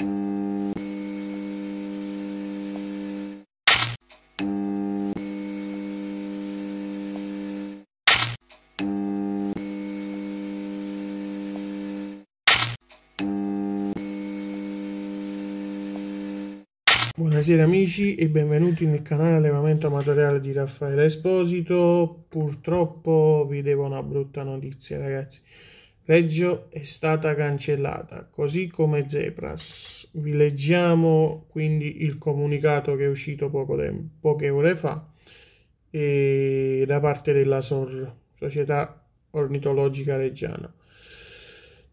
Buonasera amici e benvenuti nel canale Allevamento Amatoriale di Raffaele Esposito. Purtroppo vi devo una brutta notizia ragazzi. Reggio è stata cancellata, così come Zebras. Vi leggiamo quindi il comunicato che è uscito tempo, poche ore fa eh, da parte della SOR, Società Ornitologica Reggiana.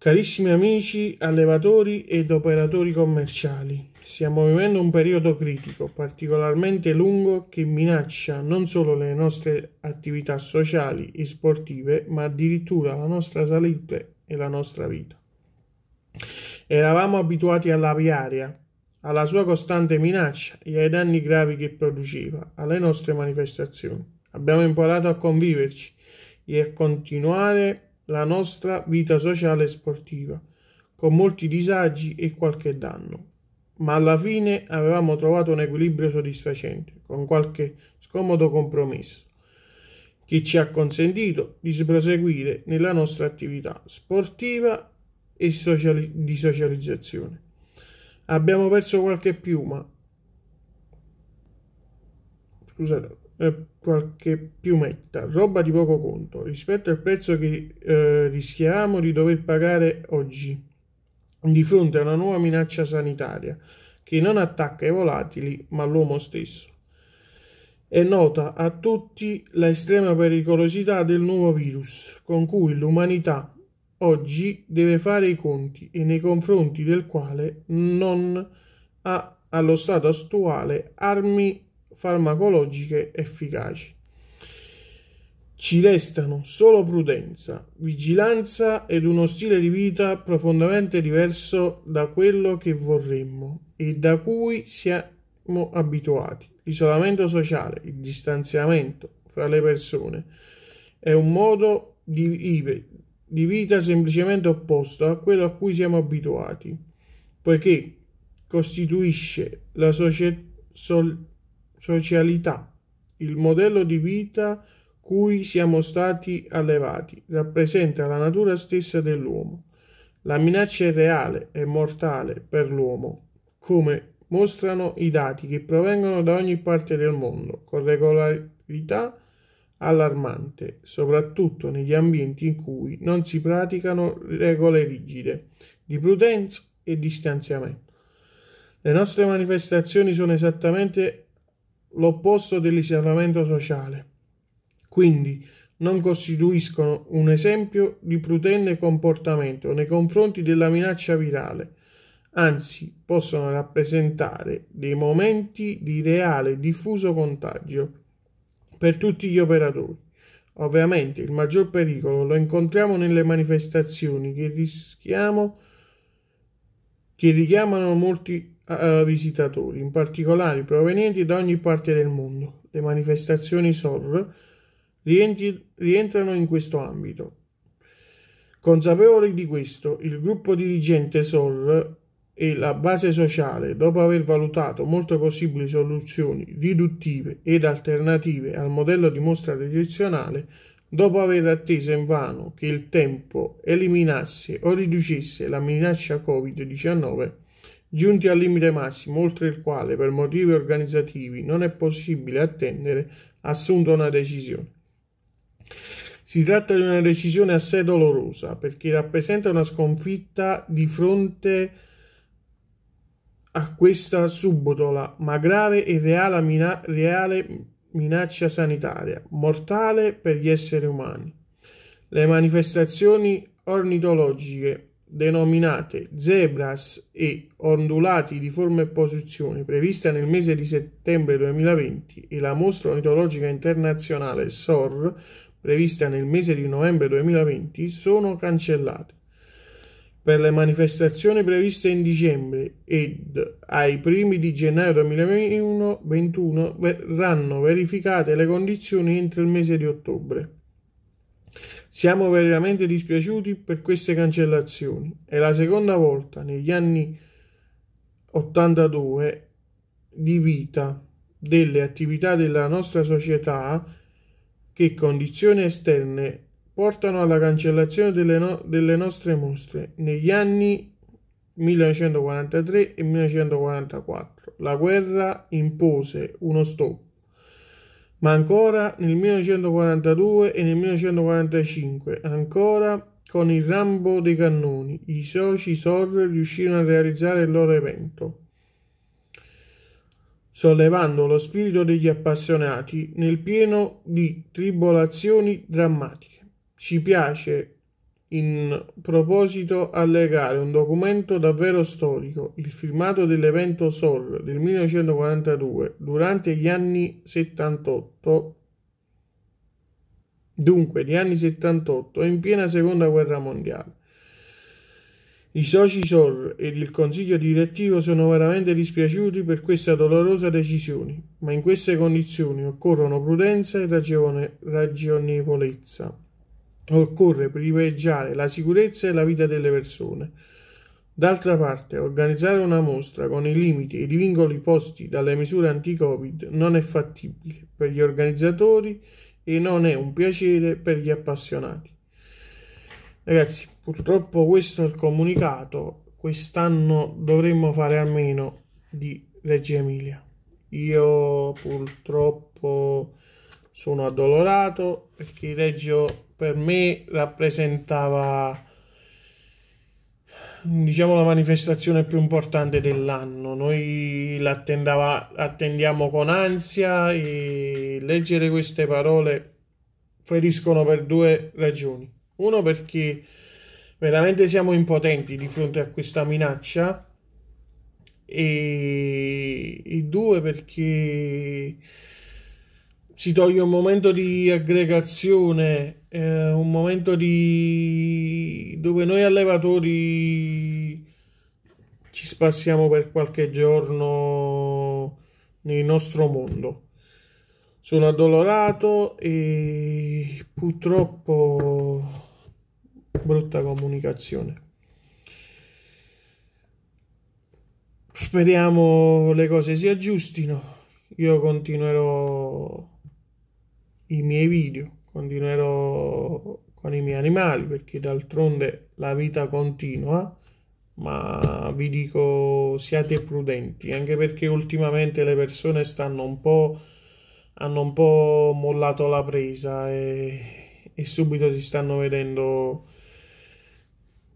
Carissimi amici, allevatori ed operatori commerciali, stiamo vivendo un periodo critico particolarmente lungo che minaccia non solo le nostre attività sociali e sportive, ma addirittura la nostra salute e la nostra vita. Eravamo abituati all'aviaria, alla sua costante minaccia e ai danni gravi che produceva, alle nostre manifestazioni. Abbiamo imparato a conviverci e a continuare la nostra vita sociale e sportiva, con molti disagi e qualche danno. Ma alla fine avevamo trovato un equilibrio soddisfacente, con qualche scomodo compromesso, che ci ha consentito di proseguire nella nostra attività sportiva e sociali- di socializzazione. Abbiamo perso qualche piuma. Scusate, eh, qualche piumetta, roba di poco conto, rispetto al prezzo che eh, rischiamo di dover pagare oggi di fronte a una nuova minaccia sanitaria che non attacca i volatili ma l'uomo stesso. È nota a tutti la estrema pericolosità del nuovo virus con cui l'umanità oggi deve fare i conti e nei confronti del quale non ha allo stato attuale armi farmacologiche efficaci. Ci restano solo prudenza, vigilanza ed uno stile di vita profondamente diverso da quello che vorremmo e da cui siamo abituati. L'isolamento sociale, il distanziamento fra le persone è un modo di, vivere di vita semplicemente opposto a quello a cui siamo abituati, poiché costituisce la società. Sol- socialità, il modello di vita cui siamo stati allevati, rappresenta la natura stessa dell'uomo. La minaccia è reale e mortale per l'uomo, come mostrano i dati che provengono da ogni parte del mondo, con regolarità allarmante, soprattutto negli ambienti in cui non si praticano regole rigide di prudenza e distanziamento. Le nostre manifestazioni sono esattamente l'opposto dell'isolamento sociale. Quindi non costituiscono un esempio di prudente comportamento nei confronti della minaccia virale, anzi possono rappresentare dei momenti di reale diffuso contagio per tutti gli operatori. Ovviamente il maggior pericolo lo incontriamo nelle manifestazioni che rischiamo che richiamano molti visitatori, in particolare provenienti da ogni parte del mondo. Le manifestazioni SOR rientrano in questo ambito. Consapevoli di questo, il gruppo dirigente SOR e la base sociale, dopo aver valutato molte possibili soluzioni riduttive ed alternative al modello di mostra tradizionale, dopo aver atteso invano che il tempo eliminasse o riducesse la minaccia Covid-19, giunti al limite massimo oltre il quale per motivi organizzativi non è possibile attendere assunto una decisione. Si tratta di una decisione assai dolorosa perché rappresenta una sconfitta di fronte a questa subodola ma grave e reale, mina- reale minaccia sanitaria, mortale per gli esseri umani. Le manifestazioni ornitologiche denominate zebras e ondulati di forma e posizione, prevista nel mese di settembre 2020, e la mostra ornitologica internazionale SOR, prevista nel mese di novembre 2020, sono cancellate. Per le manifestazioni previste in dicembre ed ai primi di gennaio 2021 verranno verificate le condizioni entro il mese di ottobre. Siamo veramente dispiaciuti per queste cancellazioni. È la seconda volta negli anni 82 di vita delle attività della nostra società che condizioni esterne portano alla cancellazione delle, no delle nostre mostre negli anni 1943 e 1944. La guerra impose uno stop ma ancora nel 1942 e nel 1945, ancora con il Rambo dei Cannoni, i soci SOR riuscirono a realizzare il loro evento, sollevando lo spirito degli appassionati nel pieno di tribolazioni drammatiche. Ci piace in proposito allegare un documento davvero storico, il filmato dell'evento SOR del 1942 durante gli anni 78, dunque gli anni 78 in piena seconda guerra mondiale. I soci SOR ed il consiglio direttivo sono veramente dispiaciuti per questa dolorosa decisione, ma in queste condizioni occorrono prudenza e ragione, ragionevolezza. Occorre privilegiare la sicurezza e la vita delle persone. D'altra parte, organizzare una mostra con i limiti e i vincoli posti dalle misure anti-Covid non è fattibile per gli organizzatori e non è un piacere per gli appassionati. Ragazzi, purtroppo questo è il comunicato. Quest'anno dovremmo fare almeno di Reggio Emilia. Io purtroppo sono addolorato perché Reggio per me rappresentava diciamo la manifestazione più importante dell'anno noi l'attendiamo con ansia e leggere queste parole feriscono per due ragioni uno perché veramente siamo impotenti di fronte a questa minaccia e, e due perché si toglie un momento di aggregazione, eh, un momento di... dove noi allevatori ci spassiamo per qualche giorno nel nostro mondo. Sono addolorato e purtroppo brutta comunicazione. Speriamo le cose si aggiustino. Io continuerò i miei video, continuerò con i miei animali perché d'altronde la vita continua, ma vi dico siate prudenti, anche perché ultimamente le persone stanno un po' hanno un po' mollato la presa e, e subito si stanno vedendo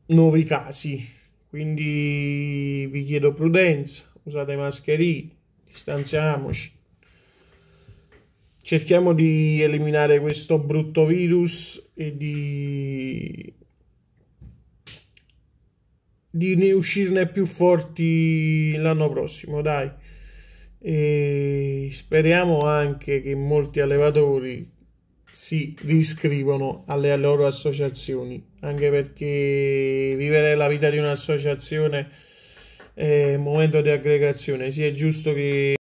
nuovi casi. Quindi vi chiedo prudenza, usate mascherine, distanziamoci cerchiamo di eliminare questo brutto virus e di, di ne uscirne più forti l'anno prossimo, dai. E speriamo anche che molti allevatori si riscrivono alle loro associazioni, anche perché vivere la vita di un'associazione è un momento di aggregazione, sì è giusto che